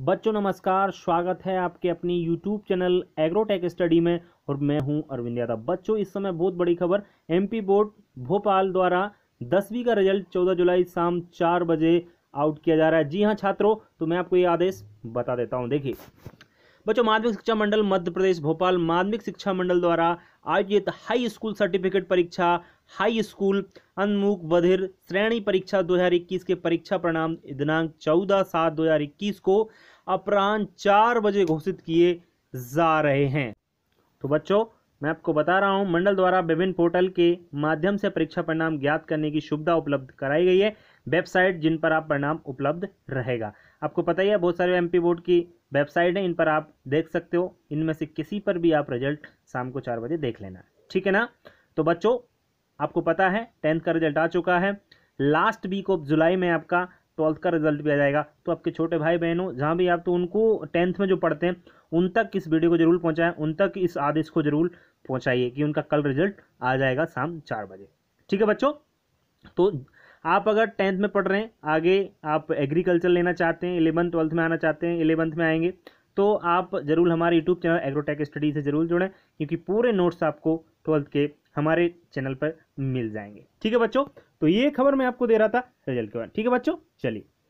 बच्चों नमस्कार स्वागत है आपके अपनी YouTube चैनल एग्रोटेक स्टडी में और मैं हूं अरविंद यादव बच्चों इस समय बहुत बड़ी खबर एमपी बोर्ड भोपाल द्वारा दसवीं का रिजल्ट 14 जुलाई शाम चार बजे आउट किया जा रहा है जी हां छात्रों तो मैं आपको ये आदेश बता देता हूं देखिए बच्चों माध्यमिक शिक्षा मंडल मध्य प्रदेश भोपाल माध्यमिक शिक्षा मंडल द्वारा आयोजित हाई स्कूल सर्टिफिकेट परीक्षा हाई स्कूल अनमुख बधिर श्रेणी परीक्षा 2021 के परीक्षा परिणाम दिनांक 14 सात 2021 को अपराह्न चार बजे घोषित किए जा रहे हैं तो बच्चों मैं आपको बता रहा हूं मंडल द्वारा विभिन्न पोर्टल के माध्यम से परीक्षा परिणाम ज्ञात करने की सुविधा उपलब्ध कराई गई है वेबसाइट जिन पर आप परिणाम उपलब्ध रहेगा आपको पता ही है बहुत सारे एमपी बोर्ड की वेबसाइट है इन पर आप देख सकते हो इनमें से किसी पर भी आप रिजल्ट शाम को चार बजे देख लेना ठीक है ना तो बच्चों आपको पता है टेंथ का रिजल्ट आ चुका है लास्ट वीक ऑफ जुलाई में आपका ट्वेल्थ का रिजल्ट भी आ जाएगा तो आपके छोटे भाई बहनों जहाँ भी आप तो उनको टेंथ में जो पढ़ते हैं उन तक इस वीडियो को जरूर पहुँचाएं उन तक इस आदेश को जरूर पहुँचाइए कि उनका कल रिजल्ट आ जाएगा शाम चार बजे ठीक है बच्चों तो आप अगर टेंथ में पढ़ रहे हैं आगे आप एग्रीकल्चर लेना चाहते हैं इलेवंथ ट्वेल्थ में आना चाहते हैं इलेवंथ में आएंगे तो आप जरूर हमारे यूट्यूब चैनल एग्रोटेक स्टडी से जरूर जुड़ें क्योंकि पूरे नोट्स आपको ट्वेल्थ के हमारे चैनल पर मिल जाएंगे ठीक है बच्चों तो ये खबर मैं आपको दे रहा था रिजल्ट के बाद ठीक है बच्चों चलिए